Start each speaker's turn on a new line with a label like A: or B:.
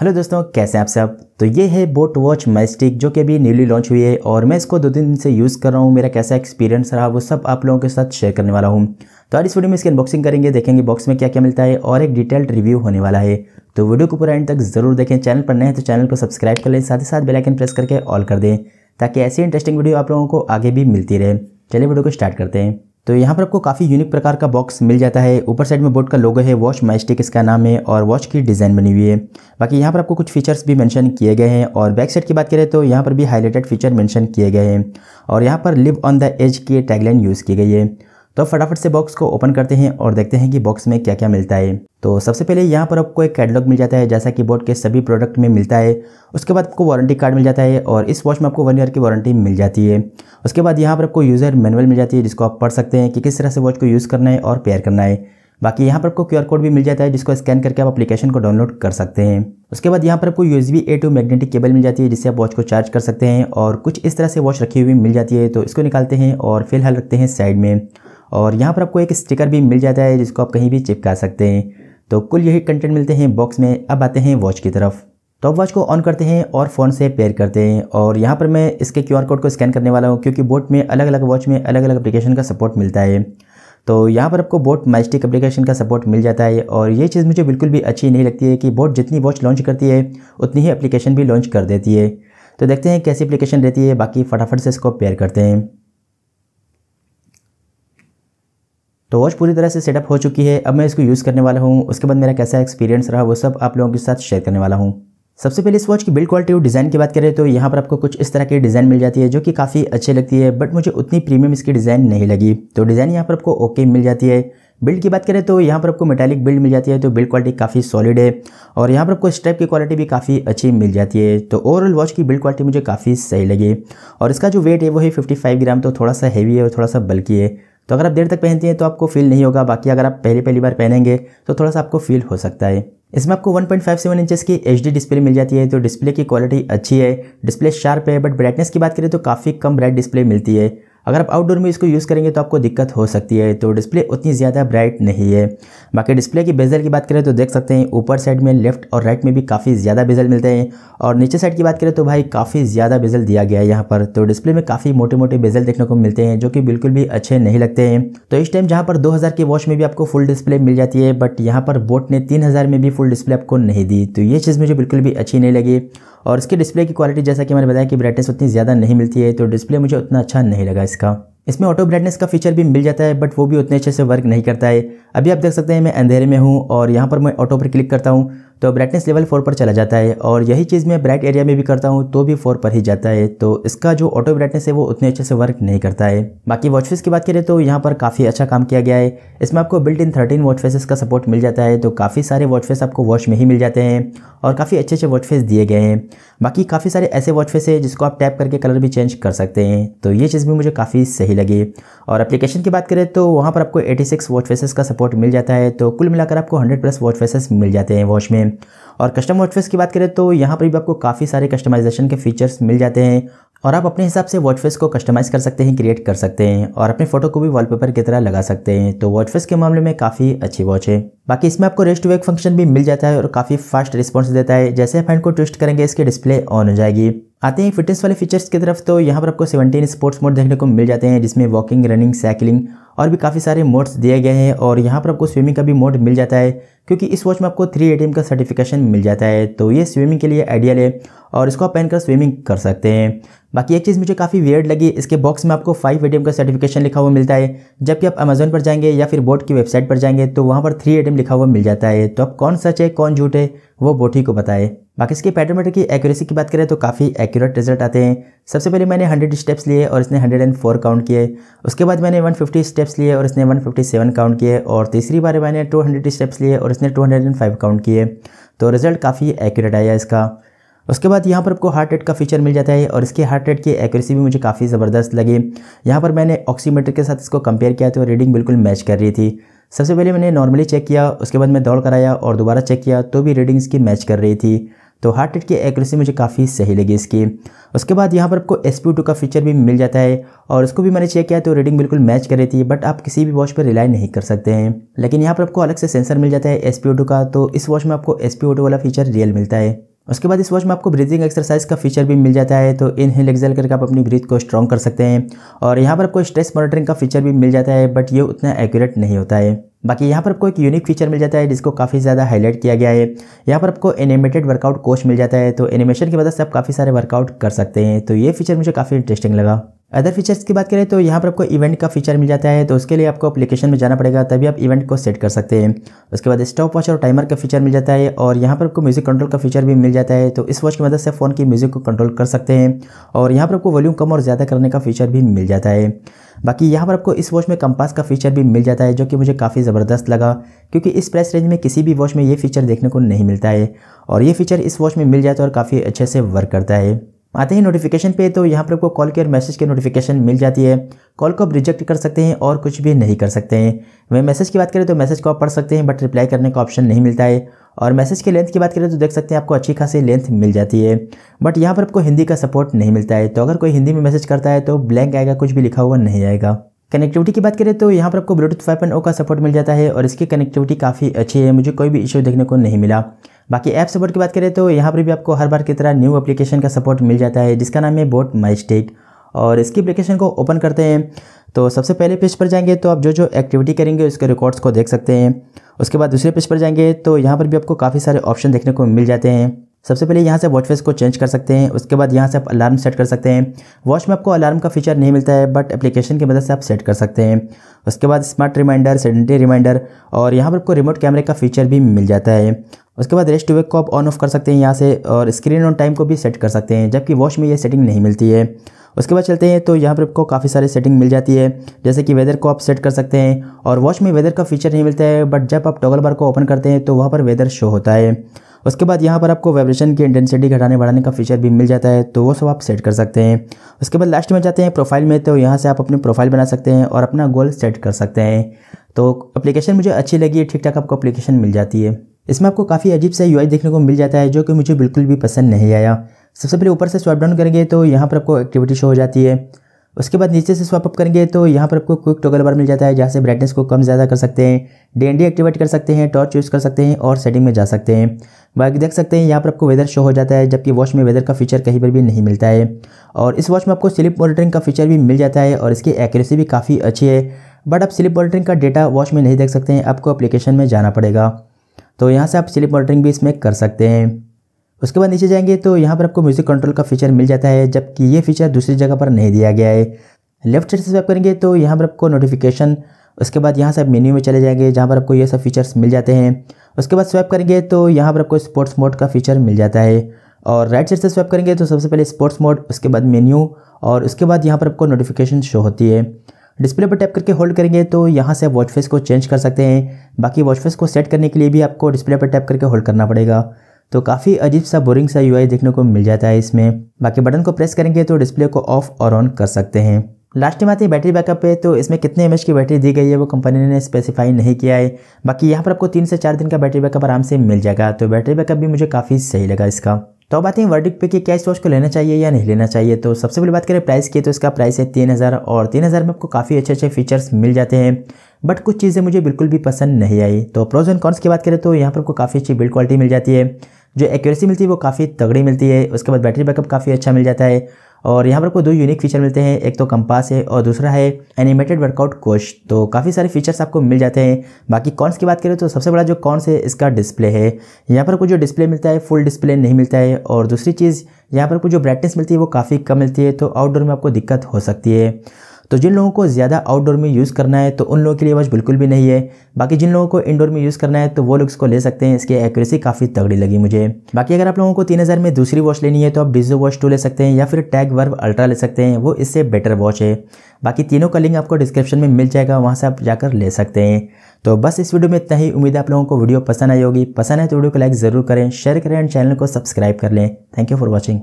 A: hello दोस्तों कैसे हैं आप सब तो ये है बोट वॉच मैस्टिक जो कि अभी न्यूली लॉन्च हुई है और मैं इसको दो तीन दिन से यूज़ कर रहा हूँ मेरा कैसा एक्सपीरियंस रहा वो सब आप लोगों के साथ शेयर करने वाला हूँ तो आज इस वीडियो में इसकी अनबॉक्सिंग करेंगे देखेंगे बॉक्स में क्या क्या मिलता है और एक डिटेल्ड रिव्यू होने वाला है तो वीडियो को पूरा एंड तक जरूर देखें चैनल पर नए हैं तो चैनल को सब्सक्राइब कर लें साथ ही साथ बेलाइकन प्रेस करके ऑल कर दें ताकि ऐसी इंटरेस्टिंग वीडियो आप लोगों को आगे भी मिलती रहे चलिए वीडियो को स्टार्ट करते हैं तो यहाँ पर आपको काफ़ी यूनिक प्रकार का बॉक्स मिल जाता है ऊपर साइड में बोर्ड का लोगो है वॉच माइस्टिक इसका नाम है और वॉच की डिज़ाइन बनी हुई है बाकी यहाँ पर आपको कुछ फीचर्स भी मेंशन किए गए हैं और बैक साइड की बात करें तो यहाँ पर भी हाईलाइटेड फीचर मेंशन किए गए हैं और यहाँ पर लिव ऑन द एज की टैगलाइन यूज़ की गई है तो फटाफट से बॉक्स को ओपन करते हैं और देखते हैं कि बॉक्स में क्या क्या मिलता है तो सबसे पहले यहाँ पर आपको एक कैटलॉग मिल जाता है जैसा कि बोट के सभी प्रोडक्ट में मिलता है उसके बाद आपको वारंटी कार्ड मिल जाता है और इस वॉच में आपको वन ईयर की वारंटी मिल जाती है उसके बाद यहाँ पर आपको यूज़र मैनुअल मिल जाती है जिसको आप पढ़ सकते हैं कि किस तरह से वॉच को यूज़ करना है और पेयर करना है बाकी यहाँ पर आपको क्यू कोड भी मिल जाता है जिसको स्कैन करके आप अपलीकेशन को डाउनलोड कर सकते हैं उसके बाद यहाँ पर आपको U S A two magnetic cable मिल जाती है जिससे आप वॉच को चार्ज कर सकते हैं और कुछ इस तरह से वॉच रखी हुई मिल जाती है तो इसको निकालते हैं और फिलहाल रखते हैं साइड में और यहाँ पर आपको एक स्टिकर भी मिल जाता है जिसको आप कहीं भी चिपका सकते हैं तो कुल यही कंटेंट मिलते हैं बॉक्स में अब आते हैं वॉच की तरफ तो अब वॉच को ऑन करते हैं और फ़ोन से पेयर करते हैं और यहाँ पर मैं इसके क्यू कोड को स्कैन करने वाला हूँ क्योंकि बोट में अलग अलग वॉच में अलग अलग अपलीकेशन का सपोर्ट मिलता है तो यहाँ पर आपको बोट माइस्टिक अपलीकेशन का सपोर्ट मिल जाता है और ये चीज़ मुझे बिल्कुल भी अच्छी नहीं लगती है कि बोट जितनी वॉच लॉन्च करती है उतनी ही अप्लीकेशन भी लॉन्च कर देती है तो देखते हैं कैसी अप्लीकेशन रहती है बाकी फटाफट से इसको पेयर करते हैं तो वॉच पूरी तरह से सेटअप हो चुकी है अब मैं इसको यूज़ करने वाला हूँ उसके बाद मेरा कैसा एक्सपीरियंस रहा वो सब आप लोगों के साथ शेयर करने वाला हूँ सबसे पहले इस वॉच की बिल्ड क्वालिटी और डिज़ाइन की बात करें तो यहाँ पर आपको कुछ इस तरह की डिज़ाइन मिल जाती है जो कि काफ़ी अच्छी लगती है बट मुझे उतनी प्रीमियम इसकी डिज़ाइन नहीं लगी तो डिज़ाइन यहाँ पर आपको ओके मिल जाती है बिल्ड की बात करें तो यहाँ पर आपको मेटालिक बिल्ड मिल जाती है तो बिल्ड क्वालिटी काफ़ी सॉलिड है और यहाँ पर आपको स्ट्रैप की क्वालिटी भी काफ़ी अच्छी मिल जाती है तो ओवरऑल वॉच की बिल्ड क्वालिटी मुझे काफ़ी सही लगी और इसका जो वेट है वो है 55 ग्राम तो थोड़ा सा हैवी है और थोड़ा सा बल्कि है तो अगर आप देर तक पहनते हैं तो आपको फील नहीं होगा बाकी अगर आप पहली पहली बार पहनेंगे तो थोड़ा सा आपको फील हो सकता है इसमें आपको 1.57 इंचेस की एच डिस्प्ले मिल जाती है तो डिस्प्ले की क्वालिटी अच्छी है डिस्प्ले शार्प है बट ब्राइटनेस की बात करें तो काफ़ी कम ब्राइट डिस्प्ले मिलती है अगर आप आउटडोर में इसको यूज़ करेंगे तो आपको दिक्कत हो सकती है तो डिस्प्ले उतनी ज़्यादा ब्राइट नहीं है बाकी डिस्प्ले की बेजल की बात करें तो देख सकते हैं ऊपर साइड में लेफ्ट और राइट में भी काफ़ी ज़्यादा बेजल मिलते हैं और नीचे साइड की बात करें तो भाई काफ़ी ज़्यादा बेजल दिया गया है यहाँ पर तो डिस्प्ले में काफ़ी मोटे मोटे बेजल देखने को मिलते हैं जो कि बिल्कुल भी अच्छे नहीं लगते हैं तो इस टाइम जहाँ पर दो की वॉच में भी आपको फुल डिस्प्ले मिल जाती है बट यहाँ पर बोट ने तीन में भी फुल डिस्प्ले आपको नहीं दी तो ये चीज़ मुझे बिल्कुल भी अच्छी नहीं लगी और इसके डिस्प्ले की क्वालिटी जैसा कि मैंने बताया कि ब्राइटनेस उतनी ज़्यादा नहीं मिलती है तो डिस्प्ले मुझे उतना अच्छा नहीं लगा ब्राइटनेस का इसमें ऑटो ब्राइटनेस का फीचर भी मिल जाता है बट वो भी उतने अच्छे से वर्क नहीं करता है अभी आप देख सकते हैं मैं अंधेरे में हूँ और यहाँ पर मैं ऑटो पर क्लिक करता हूँ तो ब्राइटनेस लेवल फोर पर चला जाता है और यही चीज़ मैं ब्राइट एरिया में भी करता हूँ तो भी फोर पर ही जाता है तो इसका जो ऑटो ब्राइटनेस है वो उतने अच्छे से वर्क नहीं करता है बाकी वॉच फेस की बात करें तो यहाँ पर काफ़ी अच्छा काम किया गया है इसमें आपको built in thirteen watch faces का सपोर्ट मिल जाता है तो काफ़ी सारे वॉच फेस आपको वॉच में ही मिल जाते हैं और काफ़ी अच्छे अच्छे वॉच फेस दिए गए हैं बाकी काफ़ी सारे ऐसे वॉच फेस है जिसको आप टैप करके कलर भी चेंज कर सकते हैं तो ये चीज़ भी मुझे काफ़ी सही लगी और एप्लीकेशन की बात करें तो वहाँ पर आपको एटी सिक्स वॉच फेसेस का सपोर्ट मिल जाता है तो कुल मिलाकर आपको हंड्रेड प्लस वॉच फेसेस मिल जाते हैं वॉच में हैं और कस्टम वॉचफेस की बात करें तो यहाँ पर भी आपको काफ़ी सारे कस्टमाइजेशन के फीचर्स मिल जाते हैं और आप अपने हिसाब से वॉचफेस को कस्टमाइज़ कर सकते हैं क्रिएट कर सकते हैं और अपने फ़ोटो को भी वॉलपेपर की तरह लगा सकते हैं तो वॉचफेस के मामले में काफ़ी अच्छी वॉच है बाकी इसमें आपको रेस्ट वेक फंक्शन भी मिल जाता है और काफ़ी फास्ट रिस्पॉन्स देता है जैसे आप हैंड को ट्विस्ट करेंगे इसकी डिस्प्ले ऑन हो जाएगी आते हैं फिटनेस वाले फीचर्स की तरफ तो यहाँ पर आपको 17 स्पोर्ट्स मोड देखने को मिल जाते हैं जिसमें वॉकिंग रनिंग साइकिलिंग और भी काफ़ी सारे मोड्स दिए गए हैं और यहाँ पर आपको स्विमिंग का भी मोड मिल जाता है क्योंकि इस वॉच में आपको थ्री ए का सर्टिफिकेशन मिल जाता है तो ये स्विमिंग के लिए आइडियल है और इसको आप पहनकर स्विमिंग कर सकते हैं बाकी एक चीज़ मुझे काफ़ी वेयर लगी इसके बॉक्स में आपको फाइव ए का सर्टिफिकेशन लिखा हुआ मिलता है जबकि आप अमेजोन पर जाएंगे या फिर बोर्ड की वेबसाइट पर जाएंगे तो वहाँ पर थ्री ए लिखा हुआ मिल जाता है तो आप कौन सच है कौन झूठ है वो बोट ही को बताए बाकी इसके पैडोमीटर की एक्यूरेसी की बात करें तो काफ़ी एक्यूरेट रिजल्ट आते हैं सबसे पहले मैंने 100 स्टेप्स लिए और इसने 104 काउंट किए उसके बाद मैंने 150 स्टेप्स लिए और इसने 157 काउंट किए और तीसरी बार मैंने 200 स्टेप्स लिए और इसने 205 काउंट किए तो रिजल्ट काफ़ी एक्यूरेट आया इसका उसके बाद यहाँ पर आपको हार्ट रेट का फीचर मिल जाता है और इसके हार्ट रेट की एक्यूरेसी भी मुझे काफ़ी ज़बरदस्त लगी यहाँ पर मैंने ऑक्सीमीटर के साथ इसको कंपेयर किया था और रीडिंग बिल्कुल मैच कर रही थी सबसे पहले मैंने नॉर्मली चेक किया उसके बाद मैं दौड़ कराया और दोबारा चेक किया तो भी रीडिंग्स की मैच कर रही थी तो हार्ट रेट की एक्यूरेसी मुझे काफ़ी सही लगी इसकी उसके बाद यहाँ पर आपको एस का फीचर भी मिल जाता है और उसको भी मैंने चेक किया तो रीडिंग बिल्कुल मैच कर रही थी बट आप किसी भी वॉच पर रिलाई नहीं कर सकते हैं लेकिन यहाँ पर आपको अलग से सेंसर मिल जाता है एस का तो इस वॉच में आपको एस वाला फीचर रियल मिलता है उसके बाद इस वॉच में आपको ब्रीथिंग एक्सरसाइज का फीचर भी मिल जाता है तो इनहेल एक्सेल करके आप अपनी ब्रीथ को स्ट्रॉन्ग कर सकते हैं और यहाँ पर आपको स्ट्रेस मॉनिटरिंग का फीचर भी मिल जाता है बट ये उतना एक्यूरेट नहीं होता है बाकी यहाँ पर आपको एक यूनिक फीचर मिल जाता है जिसको काफ़ी ज़्यादा हाईलाइट किया गया है यहाँ पर आपको एनिमेटेड वर्कआउट कोच मिल जाता है तो एनिमेशन की मदद से आप काफ़ी सारे वर्कआउट कर सकते हैं तो ये फीचर मुझे काफ़ी इंटरेस्टिंग लगा अदर फीचर्स की बात करें तो यहाँ पर आपको इवेंट का फीचर मिल जाता है तो उसके लिए आपको अपलीकेशन में जाना पड़ेगा तभी आप इवेंट को सेट कर सकते हैं उसके बाद स्टॉप वॉच और टाइमर का फीचर मिल जाता है और यहाँ पर आपको म्यूज़िक कंट्रोल का फीचर भी मिल जाता है तो इस वॉच की मदद से फ़ोन की म्यूज़िक को कंट्रोल कर सकते हैं और यहाँ पर आपको वॉल्यूम कम और ज़्यादा करने का फीचर भी मिल जाता है बाकी यहाँ पर आपको इस वॉच में कंपास का फीचर भी मिल जाता है जो कि मुझे काफ़ी ज़बरदस्त लगा क्योंकि इस प्राइस रेंज में किसी भी वॉच में ये फीचर देखने को नहीं मिलता है और ये फीचर इस वॉच में मिल जाता है और काफ़ी अच्छे से वर्क करता है आते ही नोटिफिकेशन पे तो यहाँ पर आपको कॉल के और मैसेज की नोटिफिकेशन मिल जाती है कॉल को आप रिजेक्ट कर सकते हैं और कुछ भी नहीं कर सकते हैं वह मैसेज की बात करें तो मैसेज को आप पढ़ सकते हैं बट रिप्लाई करने का ऑप्शन नहीं मिलता है और मैसेज के लेंथ की बात करें तो देख सकते हैं आपको अच्छी खासी लेंथ मिल जाती है बट यहाँ पर आपको हिंदी का सपोर्ट नहीं मिलता है तो अगर कोई हिंदी में मैसेज करता है तो ब्लैंक आएगा कुछ भी लिखा हुआ नहीं आएगा कनेक्टिविटी की बात करें तो यहाँ पर आपको ब्लूटूथ फाइव ओ का सपोर्ट मिल जाता है और इसकी कनेक्टिविटी काफ़ी अच्छी है मुझे कोई भी इशू देखने को नहीं मिला बाकी ऐप सपोर्ट की बात करें तो यहाँ पर भी आपको हर बार की तरह न्यू एप्लीकेशन का सपोर्ट मिल जाता है जिसका नाम है बोट माई स्टेक और इसकी एप्लीकेशन को ओपन करते हैं तो सबसे पहले पेज पर जाएंगे तो आप जो जो एक्टिविटी करेंगे उसके रिकॉर्ड्स को देख सकते हैं उसके बाद दूसरे पेज पर जाएंगे तो यहाँ पर भी आपको काफ़ी सारे ऑप्शन देखने को मिल जाते हैं सबसे पहले यहाँ से वॉच फेस को चेंज कर सकते हैं उसके बाद यहाँ से आप अलार्म सेट कर सकते हैं वॉच में आपको अलार्म का फीचर नहीं मिलता है बट एप्लीकेशन की मदद से आप सेट कर सकते हैं उसके बाद स्मार्ट रिमाइंडर सेडेंटी रिमाइंडर और यहाँ पर आपको रिमोट कैमरे का फीचर भी मिल जाता है उसके बाद रेस्ट वेक को आप ऑन ऑफ कर सकते हैं यहाँ से और स्क्रीन ऑन टाइम को भी सेट कर सकते हैं जबकि वॉच में ये सेटिंग नहीं मिलती है उसके बाद चलते हैं तो यहाँ पर आपको काफ़ी सारे सेटिंग मिल जाती है जैसे कि वेदर को आप सेट कर सकते हैं और वॉच में वेदर का फीचर नहीं मिलता है बट जब आप टॉगल बार को ओपन करते हैं तो वहाँ पर वेदर शो होता है उसके बाद यहाँ पर आपको वाइब्रेशन की इंटेंसिटी घटाने बढ़ाने का फीचर भी मिल जाता है तो वो सब आप सेट कर सकते हैं उसके बाद लास्ट में जाते हैं प्रोफाइल में तो यहाँ से आप अपनी प्रोफाइल बना सकते हैं और अपना गोल सेट कर सकते हैं तो अप्लीकेशन मुझे अच्छी लगी ठीक ठाक आपको अप्लीकेशन मिल जाती है इसमें आपको काफ़ी अजीब सा यू देखने को मिल जाता है जो कि मुझे बिल्कुल भी पसंद नहीं आया सबसे पहले ऊपर से स्वाइप डाउन करेंगे तो यहाँ पर आपको एक्टिविटी शो हो जाती है उसके बाद नीचे से स्वैप अप करेंगे तो यहाँ पर आपको क्विक टोगल बार मिल जाता है जहाँ से ब्राइटनेस को कम ज़्यादा कर सकते हैं डी एक्टिवेट कर सकते हैं टॉर्च यूज़ कर सकते हैं और सेटिंग में जा सकते हैं बाकी देख सकते हैं यहाँ पर आपको वेदर शो हो जाता है जबकि वॉच में वेदर का फीचर कहीं पर भी नहीं मिलता है और इस वॉच में आपको स्लिप मॉनिटरिंग का फीचर भी मिल जाता है और इसकी एक्यूरेसी भी काफ़ी अच्छी है बट आप स्लिप मॉनिटरिंग का डेटा वॉच में नहीं देख सकते हैं आपको अप्लीकेशन में जाना पड़ेगा तो यहाँ से आप स्लिप मॉनिटरिंग भी इसमें कर सकते हैं उसके बाद नीचे जाएंगे तो यहाँ पर आपको म्यूज़िक कंट्रोल का फीचर मिल जाता है जबकि ये फीचर दूसरी जगह पर नहीं दिया गया है लेफ्ट साइड से स्वैप करेंगे तो यहाँ पर आपको नोटिफिकेशन उसके बाद यहाँ से आप मेन्यू में चले जाएंगे जहाँ पर आपको ये सब फीचर्स मिल जाते हैं उसके बाद स्वैप करेंगे तो यहाँ पर आपको स्पोर्ट्स मोड का फीचर मिल जाता है और राइट साइड से स्वैप करेंगे तो सबसे पहले स्पोर्ट्स मोड उसके बाद मेन्यू और उसके बाद यहाँ पर आपको नोटिफिकेशन शो होती है डिस्प्ले पर टैप करके होल्ड करेंगे तो यहाँ से आप वॉच फेस को चेंज कर सकते हैं बाकी वॉच फेस को सेट करने के लिए भी आपको डिस्प्ले पर टैप करके होल्ड करना पड़ेगा तो काफ़ी अजीब सा बोरिंग सा यूआई देखने को मिल जाता है इसमें बाकी बटन को प्रेस करेंगे तो डिस्प्ले को ऑफ और ऑन कर सकते हैं लास्ट में आती है बैटरी बैकअप पे तो इसमें कितने एम की बैटरी दी गई है वो कंपनी ने स्पेसिफाई नहीं किया है बाकी यहाँ पर आपको तीन से चार दिन का बैटरी बैकअप आराम से मिल जाएगा तो बैटरी बैकअप भी मुझे काफ़ी सही लगा इसका तो अब आते हैं वर्डिक पे कि क्या इस वॉच को लेना चाहिए या नहीं लेना चाहिए तो सबसे पहले बात करें प्राइस की तो इसका प्राइस है तीन हज़ार और तीन हज़ार में आपको काफ़ी अच्छे अच्छे फीचर्स मिल जाते हैं बट कुछ चीज़ें मुझे बिल्कुल भी पसंद नहीं आई तो प्रोज एंड कॉन्स की बात करें तो यहाँ पर आपको काफ़ी अच्छी बिल्ड क्वालिटी मिल जाती है जो एक्यूरेसी मिलती है वो काफ़ी तगड़ी मिलती है उसके बाद बैटरी बैकअप काफ़ी अच्छा मिल जाता है और यहाँ पर कोई दो यूनिक फीचर मिलते हैं एक तो कंपास है और दूसरा है एनिमेटेड वर्कआउट कोच तो काफ़ी सारे फीचर्स आपको मिल जाते हैं बाकी कॉन्स की बात करें तो सबसे बड़ा जो कॉन्स है इसका डिस्प्ले है यहाँ पर को जो डिस्प्ले मिलता है फुल डिस्प्ले नहीं मिलता है और दूसरी चीज़ यहाँ पर को जो ब्राइटनेस मिलती है वो काफ़ी कम मिलती है तो आउटडोर में आपको दिक्कत हो सकती है तो जिन लोगों को ज़्यादा आउटडोर में यूज़ करना है तो उन लोगों के लिए वॉच बिल्कुल भी नहीं है बाकी जिन लोगों को इंडोर में यूज़ करना है तो वो लोग इसको ले सकते हैं इसकी एक्यूरेसी काफ़ी तगड़ी लगी मुझे बाकी अगर आप लोगों को तीन हज़ार में दूसरी वॉच लेनी है तो आप डिजो वॉच टू ले सकते हैं या फिर टैग वर्व अल्ट्रा ले सकते हैं वो इससे बेटर वॉच है बाकी तीनों का लिंक आपको डिस्क्रिप्शन में मिल जाएगा वहाँ से आप जाकर ले सकते हैं तो बस इस वीडियो में इतना ही उम्मीद आप लोगों को वीडियो पसंद आई होगी पसंद है तो वीडियो को लाइक ज़रूर करें शेयर करें और चैनल को सब्सक्राइब कर लें थैंक यू फॉर वॉचिंग